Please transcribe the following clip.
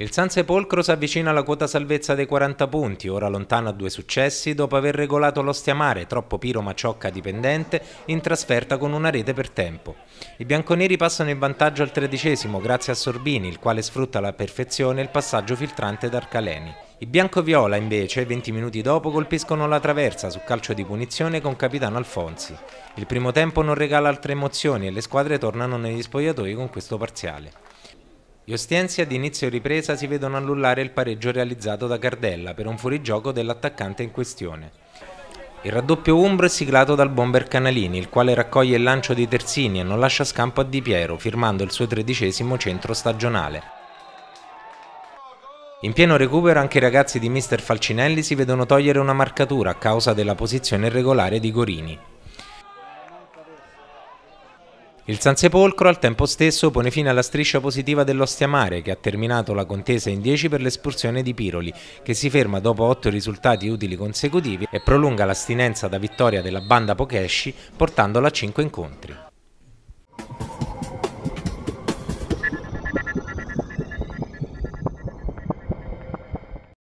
Il San Sepolcro si avvicina alla quota salvezza dei 40 punti, ora lontano a due successi, dopo aver regolato l'ostia mare, troppo piro ma ciocca dipendente, in trasferta con una rete per tempo. I bianconeri passano in vantaggio al tredicesimo grazie a Sorbini, il quale sfrutta alla perfezione il passaggio filtrante d'Arcaleni. I biancoviola invece, 20 minuti dopo, colpiscono la traversa su calcio di punizione con capitano Alfonsi. Il primo tempo non regala altre emozioni e le squadre tornano negli spogliatoi con questo parziale. Gli Ostiensi ad inizio ripresa si vedono annullare il pareggio realizzato da Cardella per un fuorigioco dell'attaccante in questione. Il raddoppio Umbro è siglato dal bomber Canalini, il quale raccoglie il lancio di Terzini e non lascia scampo a Di Piero, firmando il suo tredicesimo centro stagionale. In pieno recupero anche i ragazzi di Mr. Falcinelli si vedono togliere una marcatura a causa della posizione irregolare di Gorini. Il Sansepolcro al tempo stesso pone fine alla striscia positiva dell'Ostiamare che ha terminato la contesa in 10 per l'espulsione di Piroli che si ferma dopo 8 risultati utili consecutivi e prolunga l'astinenza da vittoria della banda Pokeshi portandola a 5 incontri.